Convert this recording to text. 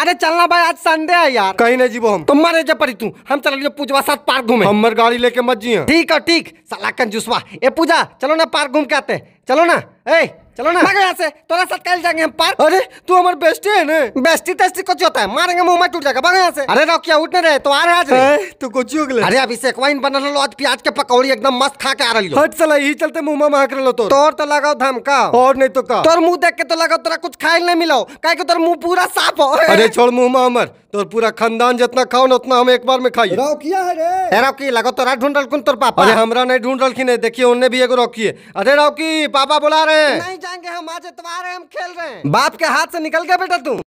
अरे चलना भाई आज संडे है यार कहीं नहीं जीवो हम तुम्हारे तो जे पड़ी तू हम चल लियो पूजवा साथ पार्क घूमे हमर गाड़ी लेके मत जी ठीक है ठीक सलाकन जुसवा ए पूजा चलो ना पार्क घूम के आते चलो ना ए चलो ना भाग यहाँ से तोरा साथ कल जाएंगे हम पार्क अरे तू हमारे बेस्टी है ना बेस्टी तेस्टी कुछ होता है मारेंगे मुंह में टूट जाएगा भाग यहाँ से अरे रो क्या उठने रहे तो आ रहे आज तू कुछ हो गया अरे अभी से एक वाइन बना लो आज प्याज के पकौड़ी एकदम मस्त खा के आ रही हट चला यही चलते मुंह में मार लो तो तोर तो लगाओ धमका और नहीं तो का तोर मुंह देख के तो लगाओ तोरा कुछ खाए नहीं मिलाओ कहे तोर मुंह पूरा साफ हो अरे छोड़ मुंह में अमर तो पूरा खानदान जितना खाओ ना उतना हम एक बार में खाइए है रे रौकी लगो तो रात ढूंढल कुन तोर पापा अरे हमरा नहीं ढूंढल की नहीं देखिए उनने भी एगो रौकी है अरे रौकी पापा बुला रहे हैं नहीं जाएंगे हम आज इतवार है हम खेल रहे हैं बाप के हाथ से निकल गया बेटा तू